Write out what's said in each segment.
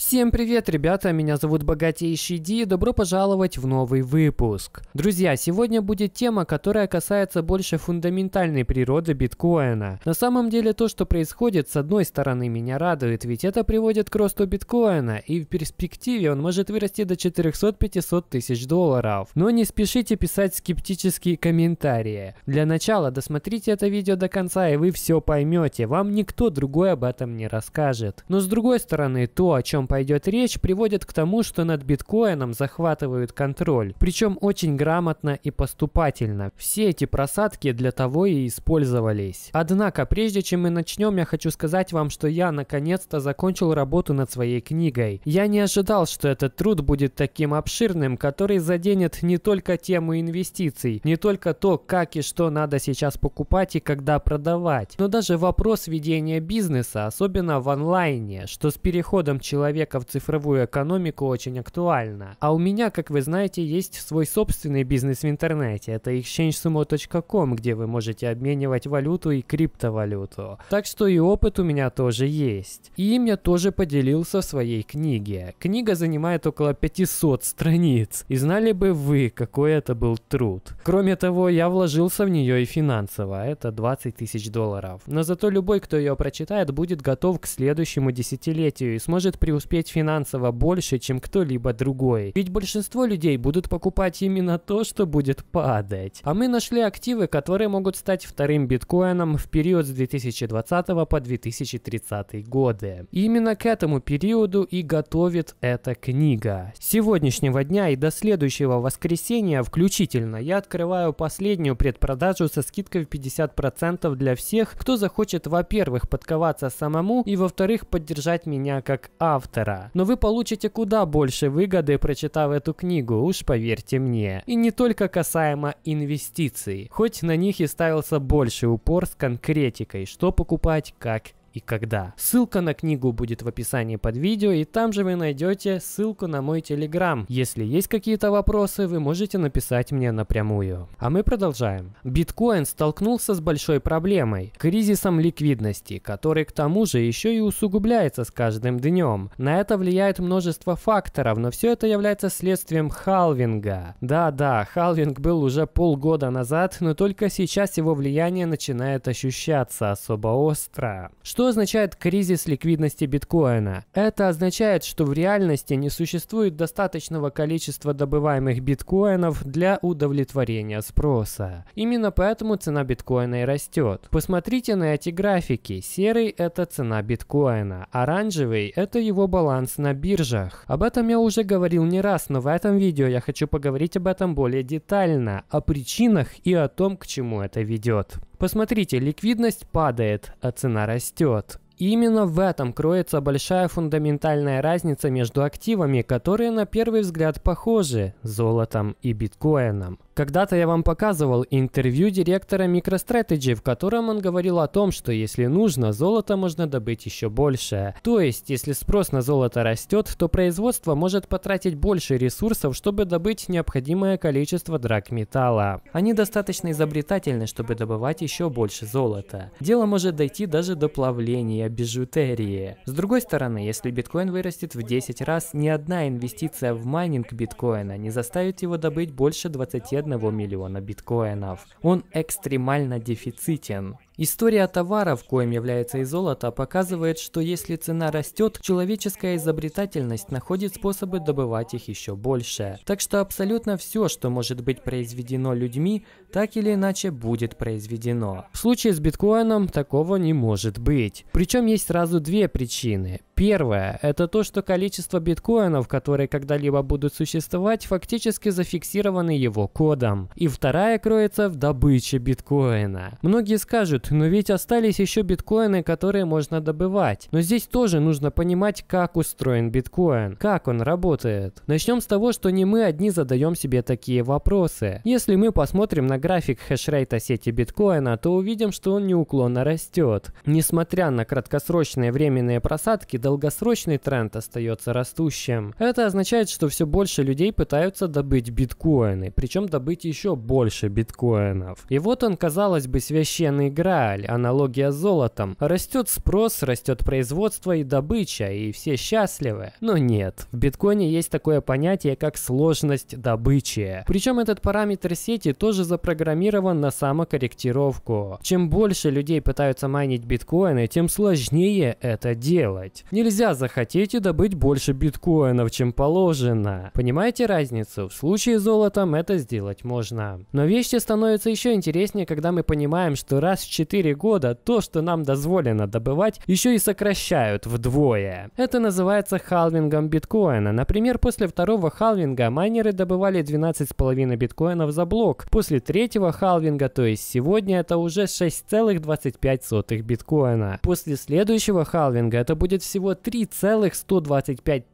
Всем привет, ребята, меня зовут Богатейший Ди, и добро пожаловать в новый выпуск. Друзья, сегодня будет тема, которая касается больше фундаментальной природы биткоина. На самом деле то, что происходит, с одной стороны меня радует, ведь это приводит к росту биткоина, и в перспективе он может вырасти до 400-500 тысяч долларов. Но не спешите писать скептические комментарии. Для начала досмотрите это видео до конца, и вы все поймете, вам никто другой об этом не расскажет. Но с другой стороны, то, о чем пойдет речь, приводят к тому, что над биткоином захватывают контроль, причем очень грамотно и поступательно. Все эти просадки для того и использовались. Однако, прежде чем мы начнем, я хочу сказать вам, что я наконец-то закончил работу над своей книгой. Я не ожидал, что этот труд будет таким обширным, который заденет не только тему инвестиций, не только то, как и что надо сейчас покупать и когда продавать, но даже вопрос ведения бизнеса, особенно в онлайне, что с переходом человека человека в цифровую экономику очень актуально. А у меня, как вы знаете, есть свой собственный бизнес в интернете. Это exchangesumo.com, где вы можете обменивать валюту и криптовалюту. Так что и опыт у меня тоже есть. И им я тоже поделился в своей книге. Книга занимает около 500 страниц. И знали бы вы, какой это был труд. Кроме того, я вложился в нее и финансово. Это 20 тысяч долларов. Но зато любой, кто ее прочитает, будет готов к следующему десятилетию и сможет преуспеть преуспеть финансово больше, чем кто-либо другой. Ведь большинство людей будут покупать именно то, что будет падать. А мы нашли активы, которые могут стать вторым биткоином в период с 2020 по 2030 годы. И именно к этому периоду и готовит эта книга. С сегодняшнего дня и до следующего воскресенья включительно я открываю последнюю предпродажу со скидкой в 50% для всех, кто захочет, во-первых, подковаться самому и, во-вторых, поддержать меня как автор автора. Но вы получите куда больше выгоды, прочитав эту книгу, уж поверьте мне. И не только касаемо инвестиций. Хоть на них и ставился больше упор с конкретикой, что покупать, как и когда. Ссылка на книгу будет в описании под видео, и там же вы найдете ссылку на мой телеграм. Если есть какие-то вопросы, вы можете написать мне напрямую. А мы продолжаем. Биткоин столкнулся с большой проблемой – кризисом ликвидности, который к тому же еще и усугубляется с каждым днем. На это влияет множество факторов, но все это является следствием халвинга. Да-да, халвинг был уже полгода назад, но только сейчас его влияние начинает ощущаться особо остро. Что что означает кризис ликвидности биткоина? Это означает, что в реальности не существует достаточного количества добываемых биткоинов для удовлетворения спроса. Именно поэтому цена биткоина и растет. Посмотрите на эти графики. Серый – это цена биткоина, оранжевый – это его баланс на биржах. Об этом я уже говорил не раз, но в этом видео я хочу поговорить об этом более детально, о причинах и о том, к чему это ведет. Посмотрите, ликвидность падает, а цена растет. Именно в этом кроется большая фундаментальная разница между активами, которые на первый взгляд похожи – золотом и биткоином. Когда-то я вам показывал интервью директора MicroStrategy, в котором он говорил о том, что если нужно, золото можно добыть еще больше. То есть, если спрос на золото растет, то производство может потратить больше ресурсов, чтобы добыть необходимое количество драгметалла. Они достаточно изобретательны, чтобы добывать еще больше золота. Дело может дойти даже до плавления бижутерии. С другой стороны, если биткоин вырастет в 10 раз, ни одна инвестиция в майнинг биткоина не заставит его добыть больше 21 1 миллиона биткоинов. Он экстремально дефицитен. История товаров, коим является и золото, показывает, что если цена растет, человеческая изобретательность находит способы добывать их еще больше. Так что абсолютно все, что может быть произведено людьми, так или иначе будет произведено. В случае с биткоином такого не может быть. Причем есть сразу две причины. Первое – это то, что количество биткоинов, которые когда-либо будут существовать, фактически зафиксированы его кодом. И вторая кроется в добыче биткоина. Многие скажут, но «Ну ведь остались еще биткоины, которые можно добывать. Но здесь тоже нужно понимать, как устроен биткоин, как он работает. Начнем с того, что не мы одни задаем себе такие вопросы. Если мы посмотрим на график хешрейта сети биткоина, то увидим, что он неуклонно растет. Несмотря на краткосрочные временные просадки, до долгосрочный тренд остается растущим. Это означает, что все больше людей пытаются добыть биткоины, причем добыть еще больше биткоинов. И вот он, казалось бы, священный грааль, аналогия с золотом. Растет спрос, растет производство и добыча, и все счастливы. Но нет, в биткоине есть такое понятие, как сложность добычи. Причем этот параметр сети тоже запрограммирован на самокорректировку. Чем больше людей пытаются майнить биткоины, тем сложнее это делать. Нельзя захотеть и добыть больше биткоинов, чем положено. Понимаете разницу? В случае с золотом это сделать можно. Но вещи становятся еще интереснее, когда мы понимаем, что раз в 4 года то, что нам дозволено добывать, еще и сокращают вдвое. Это называется халвингом биткоина. Например, после второго халвинга майнеры добывали 12,5 биткоинов за блок. После третьего халвинга, то есть сегодня, это уже 6,25 биткоина. После следующего халвинга это будет всего всего 3,125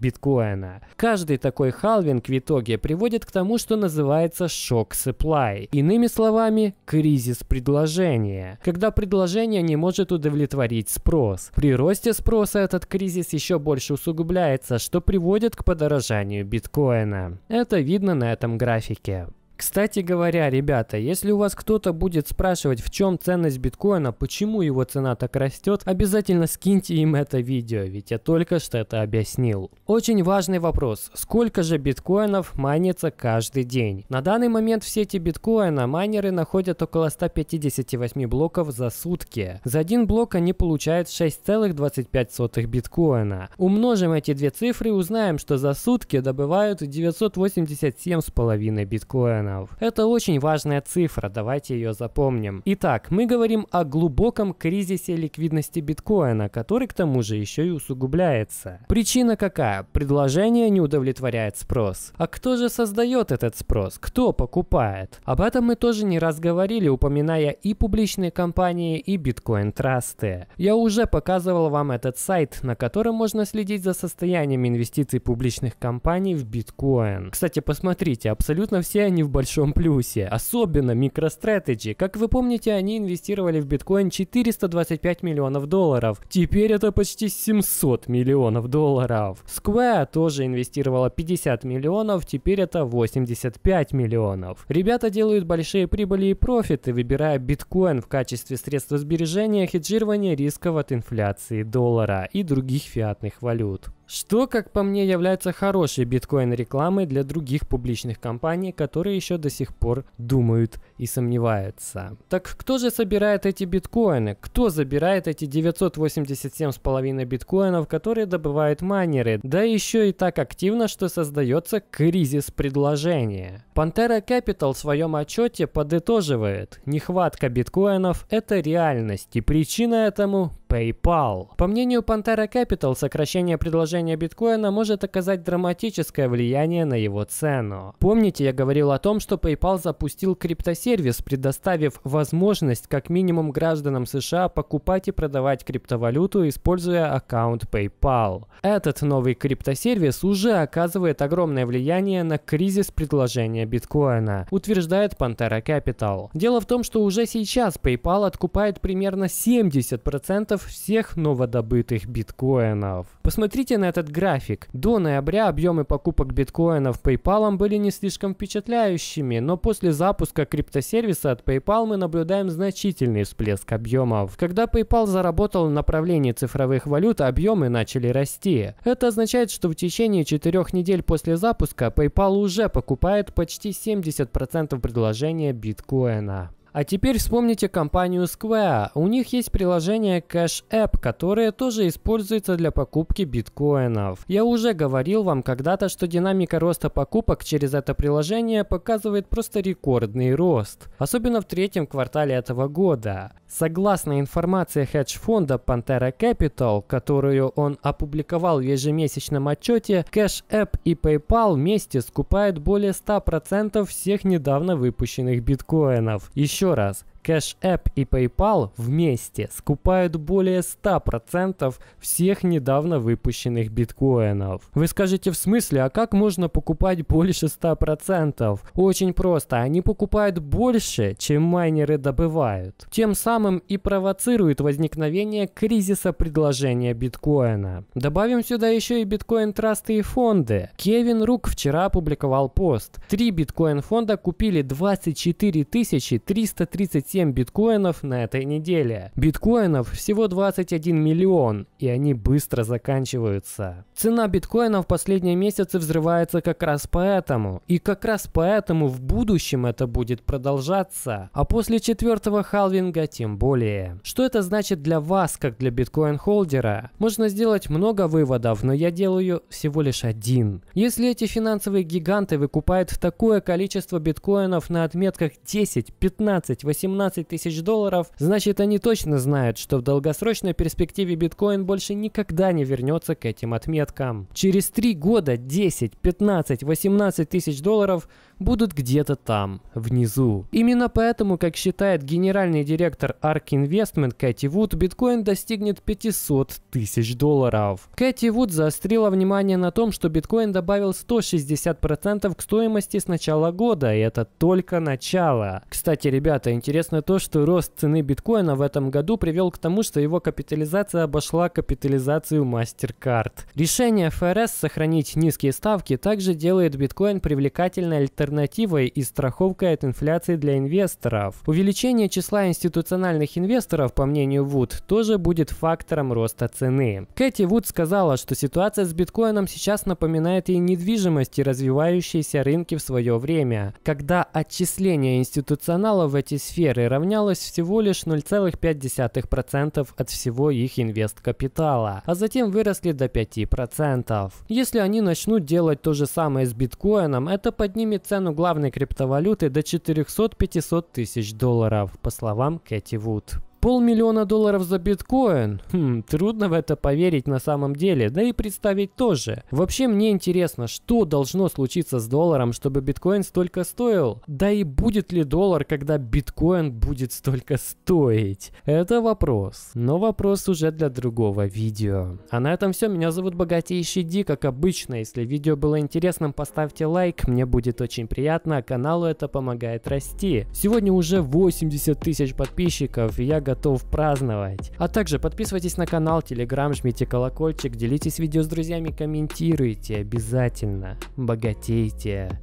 биткоина. Каждый такой халвинг в итоге приводит к тому, что называется шок supply. Иными словами, кризис предложения, когда предложение не может удовлетворить спрос. При росте спроса этот кризис еще больше усугубляется, что приводит к подорожанию биткоина. Это видно на этом графике. Кстати говоря, ребята, если у вас кто-то будет спрашивать, в чем ценность биткоина, почему его цена так растет, обязательно скиньте им это видео, ведь я только что это объяснил. Очень важный вопрос, сколько же биткоинов майнится каждый день? На данный момент в сети биткоина майнеры находят около 158 блоков за сутки. За один блок они получают 6,25 биткоина. Умножим эти две цифры и узнаем, что за сутки добывают 987,5 биткоина членов. Это очень важная цифра, давайте ее запомним. Итак, мы говорим о глубоком кризисе ликвидности биткоина, который к тому же еще и усугубляется. Причина какая? Предложение не удовлетворяет спрос. А кто же создает этот спрос? Кто покупает? Об этом мы тоже не раз говорили, упоминая и публичные компании, и биткоин-трасты. Я уже показывал вам этот сайт, на котором можно следить за состоянием инвестиций публичных компаний в биткоин. Кстати, посмотрите, абсолютно все они в большом плюсе, особенно MicroStrategy. Как вы помните, они инвестировали в биткоин 425 миллионов долларов. Теперь это почти 700 миллионов долларов. Square тоже инвестировала 50 миллионов, теперь это 85 миллионов. Ребята делают большие прибыли и профиты, выбирая биткоин в качестве средства сбережения, хеджирования рисков от инфляции доллара и других фиатных валют. Что, как по мне, является хорошей биткоин-рекламой для других публичных компаний, которые еще до сих пор думают и сомневаются. Так кто же собирает эти биткоины? Кто забирает эти 987,5 биткоинов, которые добывают майнеры? Да еще и так активно, что создается кризис предложения. Pantera Capital в своем отчете подытоживает, нехватка биткоинов – это реальность, и причина этому PayPal. По мнению Pantera Capital, сокращение предложения биткоина может оказать драматическое влияние на его цену. Помните, я говорил о том, что PayPal запустил криптосервис, предоставив возможность как минимум гражданам США покупать и продавать криптовалюту, используя аккаунт PayPal. Этот новый криптосервис уже оказывает огромное влияние на кризис предложения биткоина, утверждает Pantera Capital. Дело в том, что уже сейчас PayPal откупает примерно 70% всех новодобытых биткоинов. Посмотрите на этот график. До ноября объемы покупок биткоинов PayPal были не слишком впечатляющими, но после запуска криптосервиса от PayPal мы наблюдаем значительный всплеск объемов. Когда PayPal заработал в направлении цифровых валют, объемы начали расти. Это означает, что в течение четырех недель после запуска PayPal уже покупает почти 70% предложения биткоина. А теперь вспомните компанию Square. У них есть приложение Cash App, которое тоже используется для покупки биткоинов. Я уже говорил вам когда-то, что динамика роста покупок через это приложение показывает просто рекордный рост. Особенно в третьем квартале этого года. Согласно информации хедж-фонда Pantera Capital, которую он опубликовал в ежемесячном отчете, Cash App и PayPal вместе скупают более 100% всех недавно выпущенных биткоинов. Еще раз, Cash App и PayPal вместе скупают более 100% всех недавно выпущенных биткоинов. Вы скажете, в смысле, а как можно покупать больше 100%? Очень просто, они покупают больше, чем майнеры добывают. Тем самым и провоцирует возникновение кризиса предложения биткоина. Добавим сюда еще и биткоин-трасты и фонды. Кевин Рук вчера опубликовал пост. Три биткоин-фонда купили 24 337 7 биткоинов на этой неделе. Биткоинов всего 21 миллион, и они быстро заканчиваются. Цена биткоина в последние месяцы взрывается как раз поэтому. И как раз поэтому в будущем это будет продолжаться. А после четвертого халвинга тем более. Что это значит для вас, как для биткоин-холдера? Можно сделать много выводов, но я делаю всего лишь один. Если эти финансовые гиганты выкупают такое количество биткоинов на отметках 10, 15, 18, 15 тысяч долларов, значит они точно знают, что в долгосрочной перспективе биткоин больше никогда не вернется к этим отметкам. Через 3 года 10, 15, 18 тысяч долларов будут где-то там, внизу. Именно поэтому, как считает генеральный директор ARK Investment Кэти Вуд, биткоин достигнет 500 тысяч долларов. Кэти Вуд заострила внимание на том, что биткоин добавил 160% к стоимости с начала года, и это только начало. Кстати, ребята, интересно, интересно то, что рост цены биткоина в этом году привел к тому, что его капитализация обошла капитализацию MasterCard. Решение ФРС сохранить низкие ставки также делает биткоин привлекательной альтернативой и страховкой от инфляции для инвесторов. Увеличение числа институциональных инвесторов, по мнению Вуд, тоже будет фактором роста цены. Кэти Вуд сказала, что ситуация с биткоином сейчас напоминает и недвижимость, и развивающиеся рынки в свое время, когда отчисление институционалов в эти сферы акций равнялось всего лишь 0,5% от всего их инвесткапитала, а затем выросли до 5%. Если они начнут делать то же самое с биткоином, это поднимет цену главной криптовалюты до 400-500 тысяч долларов, по словам Кэти Вуд. Полмиллиона долларов за биткоин? Хм, трудно в это поверить на самом деле, да и представить тоже. Вообще мне интересно, что должно случиться с долларом, чтобы биткоин столько стоил? Да и будет ли доллар, когда биткоин будет столько стоить? Это вопрос. Но вопрос уже для другого видео. А на этом все, меня зовут Богатейший Ди, как обычно. Если видео было интересным, поставьте лайк, мне будет очень приятно, каналу это помогает расти. Сегодня уже 80 тысяч подписчиков, и я готов готов праздновать. А также подписывайтесь на канал, телеграм, жмите колокольчик, делитесь видео с друзьями, комментируйте обязательно. Богатейте.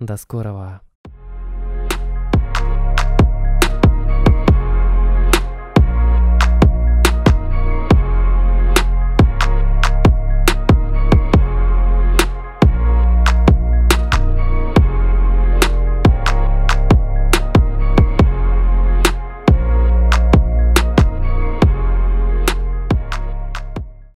До скорого.